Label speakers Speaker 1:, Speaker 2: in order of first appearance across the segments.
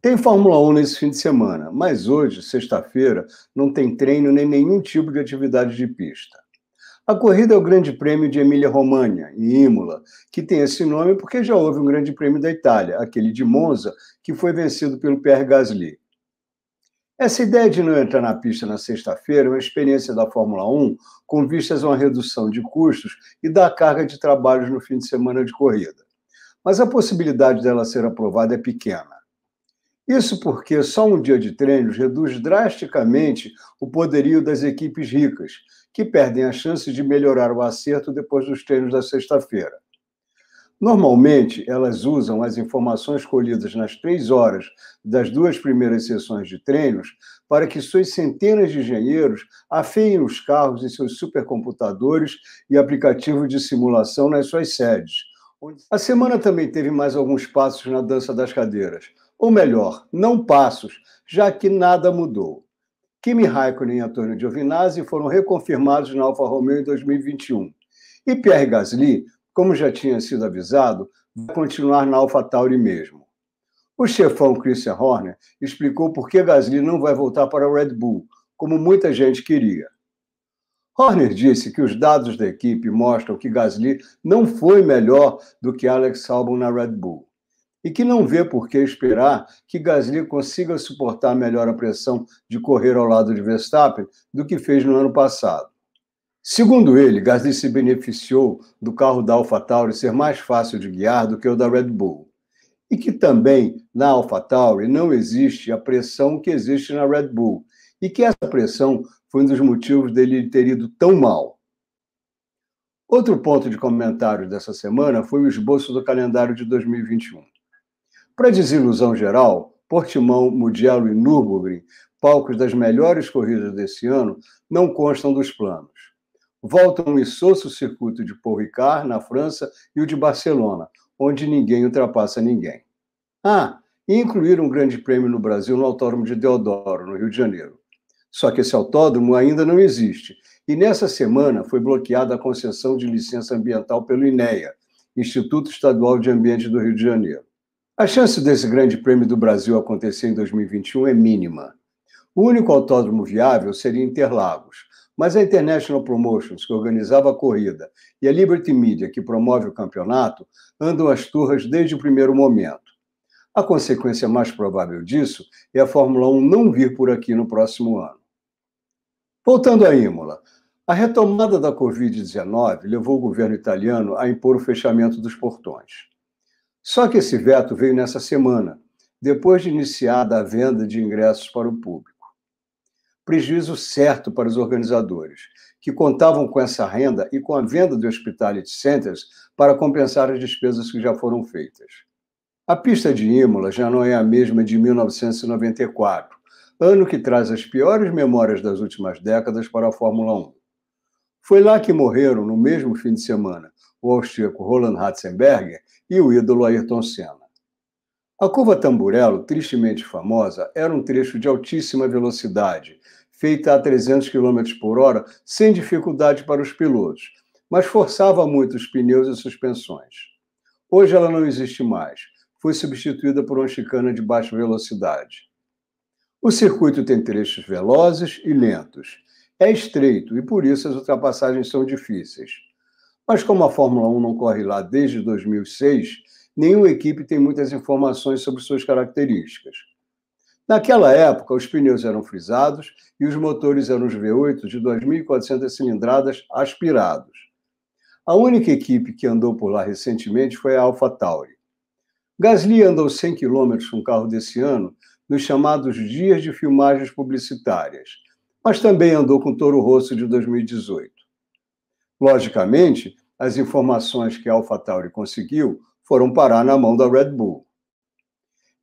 Speaker 1: Tem Fórmula 1 nesse fim de semana, mas hoje, sexta-feira, não tem treino nem nenhum tipo de atividade de pista. A corrida é o Grande Prêmio de emília românia em Imola, que tem esse nome porque já houve um Grande Prêmio da Itália, aquele de Monza, que foi vencido pelo Pierre Gasly. Essa ideia de não entrar na pista na sexta-feira é uma experiência da Fórmula 1 com vistas a uma redução de custos e da carga de trabalhos no fim de semana de corrida. Mas a possibilidade dela ser aprovada é pequena. Isso porque só um dia de treinos reduz drasticamente o poderio das equipes ricas, que perdem a chance de melhorar o acerto depois dos treinos da sexta-feira. Normalmente, elas usam as informações colhidas nas três horas das duas primeiras sessões de treinos para que suas centenas de engenheiros afeiem os carros em seus supercomputadores e aplicativos de simulação nas suas sedes. A semana também teve mais alguns passos na dança das cadeiras. Ou melhor, não passos, já que nada mudou. Kimi Raikkonen e Antônio Giovinazzi foram reconfirmados na Alfa Romeo em 2021. E Pierre Gasly, como já tinha sido avisado, vai continuar na Alfa Tauri mesmo. O chefão Christian Horner explicou por que Gasly não vai voltar para a Red Bull, como muita gente queria. Horner disse que os dados da equipe mostram que Gasly não foi melhor do que Alex Albon na Red Bull e que não vê por que esperar que Gasly consiga suportar melhor a pressão de correr ao lado de Verstappen do que fez no ano passado. Segundo ele, Gasly se beneficiou do carro da AlphaTauri ser mais fácil de guiar do que o da Red Bull. E que também na AlphaTauri não existe a pressão que existe na Red Bull. E que essa pressão foi um dos motivos dele ter ido tão mal. Outro ponto de comentário dessa semana foi o esboço do calendário de 2021. Para desilusão geral, Portimão, Mugello e Nürburgring, palcos das melhores corridas desse ano, não constam dos planos. Voltam o circuito de Paul Ricard, na França, e o de Barcelona, onde ninguém ultrapassa ninguém. Ah, e incluíram um grande prêmio no Brasil no Autódromo de Deodoro, no Rio de Janeiro. Só que esse autódromo ainda não existe, e nessa semana foi bloqueada a concessão de licença ambiental pelo INEA, Instituto Estadual de Ambiente do Rio de Janeiro. A chance desse Grande Prêmio do Brasil acontecer em 2021 é mínima. O único autódromo viável seria Interlagos, mas a International Promotions, que organizava a corrida, e a Liberty Media, que promove o campeonato, andam às turras desde o primeiro momento. A consequência mais provável disso é a Fórmula 1 não vir por aqui no próximo ano. Voltando à Imola, a retomada da Covid-19 levou o governo italiano a impor o fechamento dos portões. Só que esse veto veio nessa semana, depois de iniciada a venda de ingressos para o público. Prejuízo certo para os organizadores, que contavam com essa renda e com a venda do hospitality centers para compensar as despesas que já foram feitas. A pista de Imola já não é a mesma de 1994, ano que traz as piores memórias das últimas décadas para a Fórmula 1. Foi lá que morreram, no mesmo fim de semana, o austríaco Roland Ratzenberger e o ídolo Ayrton Senna. A curva Tamburello, tristemente famosa, era um trecho de altíssima velocidade, feita a 300 km por hora, sem dificuldade para os pilotos, mas forçava muito os pneus e suspensões. Hoje ela não existe mais, foi substituída por uma chicana de baixa velocidade. O circuito tem trechos velozes e lentos, é estreito e por isso as ultrapassagens são difíceis. Mas como a Fórmula 1 não corre lá desde 2006, nenhuma equipe tem muitas informações sobre suas características. Naquela época, os pneus eram frisados e os motores eram os V8 de 2.400 cilindradas aspirados. A única equipe que andou por lá recentemente foi a Tauri. Gasly andou 100 km com o carro desse ano nos chamados dias de filmagens publicitárias – mas também andou com o Toro Rosso de 2018. Logicamente, as informações que a AlphaTauri conseguiu foram parar na mão da Red Bull.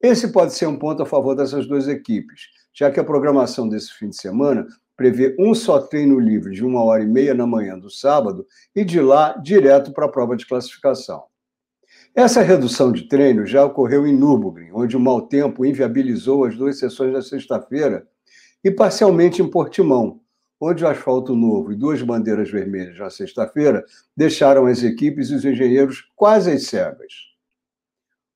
Speaker 1: Esse pode ser um ponto a favor dessas duas equipes, já que a programação desse fim de semana prevê um só treino livre de uma hora e meia na manhã do sábado e de lá direto para a prova de classificação. Essa redução de treino já ocorreu em Nürburgring, onde o mau tempo inviabilizou as duas sessões da sexta-feira e parcialmente em Portimão, onde o asfalto novo e duas bandeiras vermelhas na sexta-feira deixaram as equipes e os engenheiros quase às cegas.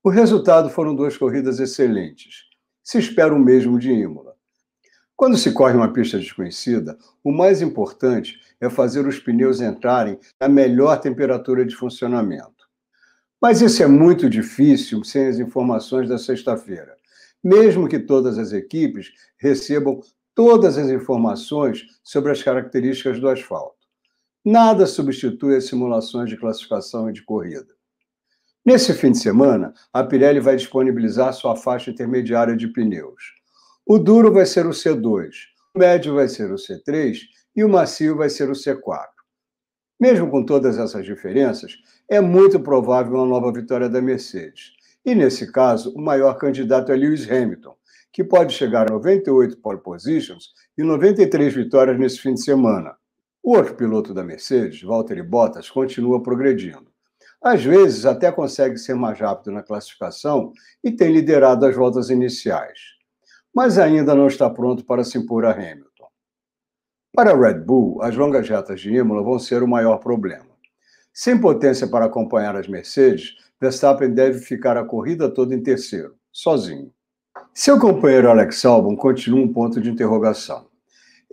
Speaker 1: O resultado foram duas corridas excelentes. Se espera o mesmo de Imola. Quando se corre uma pista desconhecida, o mais importante é fazer os pneus entrarem na melhor temperatura de funcionamento. Mas isso é muito difícil sem as informações da sexta-feira, mesmo que todas as equipes recebam todas as informações sobre as características do asfalto. Nada substitui as simulações de classificação e de corrida. Nesse fim de semana, a Pirelli vai disponibilizar sua faixa intermediária de pneus. O duro vai ser o C2, o médio vai ser o C3 e o macio vai ser o C4. Mesmo com todas essas diferenças, é muito provável uma nova vitória da Mercedes, e nesse caso, o maior candidato é Lewis Hamilton, que pode chegar a 98 pole positions e 93 vitórias nesse fim de semana. O outro piloto da Mercedes, Valtteri Bottas, continua progredindo. Às vezes até consegue ser mais rápido na classificação e tem liderado as voltas iniciais. Mas ainda não está pronto para se impor a Hamilton. Para a Red Bull, as longas retas de Imola vão ser o maior problema. Sem potência para acompanhar as Mercedes, Verstappen deve ficar a corrida toda em terceiro, sozinho. Seu companheiro Alex Albon continua um ponto de interrogação.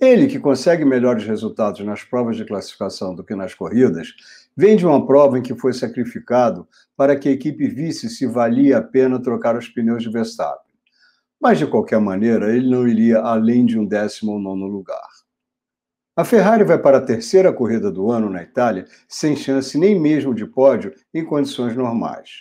Speaker 1: Ele, que consegue melhores resultados nas provas de classificação do que nas corridas, vem de uma prova em que foi sacrificado para que a equipe visse se valia a pena trocar os pneus de Verstappen. Mas, de qualquer maneira, ele não iria além de um décimo ou nono lugar. A Ferrari vai para a terceira corrida do ano na Itália sem chance nem mesmo de pódio em condições normais.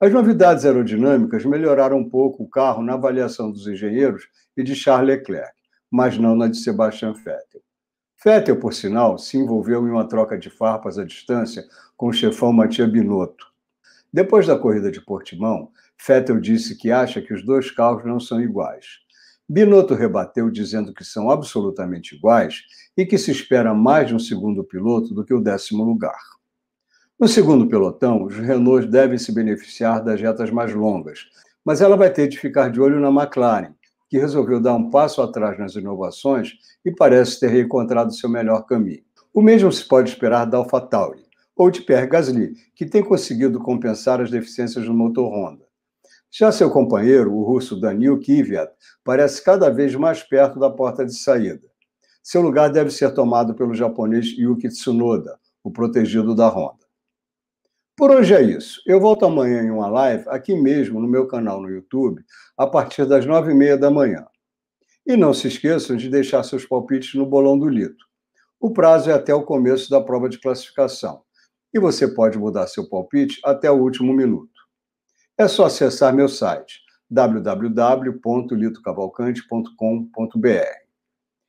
Speaker 1: As novidades aerodinâmicas melhoraram um pouco o carro na avaliação dos engenheiros e de Charles Leclerc, mas não na de Sebastian Vettel. Vettel, por sinal, se envolveu em uma troca de farpas à distância com o chefão Mattia Binotto. Depois da corrida de Portimão, Vettel disse que acha que os dois carros não são iguais. Binotto rebateu dizendo que são absolutamente iguais e que se espera mais de um segundo piloto do que o décimo lugar. No segundo pelotão, os Renaults devem se beneficiar das retas mais longas, mas ela vai ter de ficar de olho na McLaren, que resolveu dar um passo atrás nas inovações e parece ter reencontrado seu melhor caminho. O mesmo se pode esperar da AlphaTauri ou de Pierre Gasly, que tem conseguido compensar as deficiências do motor Honda. Já seu companheiro, o russo Danil Kivyat, parece cada vez mais perto da porta de saída. Seu lugar deve ser tomado pelo japonês Yuki Tsunoda, o protegido da Honda. Por hoje é isso. Eu volto amanhã em uma live aqui mesmo no meu canal no YouTube, a partir das nove e meia da manhã. E não se esqueçam de deixar seus palpites no bolão do Lito. O prazo é até o começo da prova de classificação. E você pode mudar seu palpite até o último minuto. É só acessar meu site www.litocavalcante.com.br.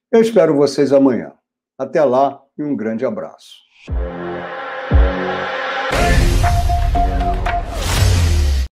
Speaker 1: Eu espero vocês amanhã. Até lá e um grande abraço.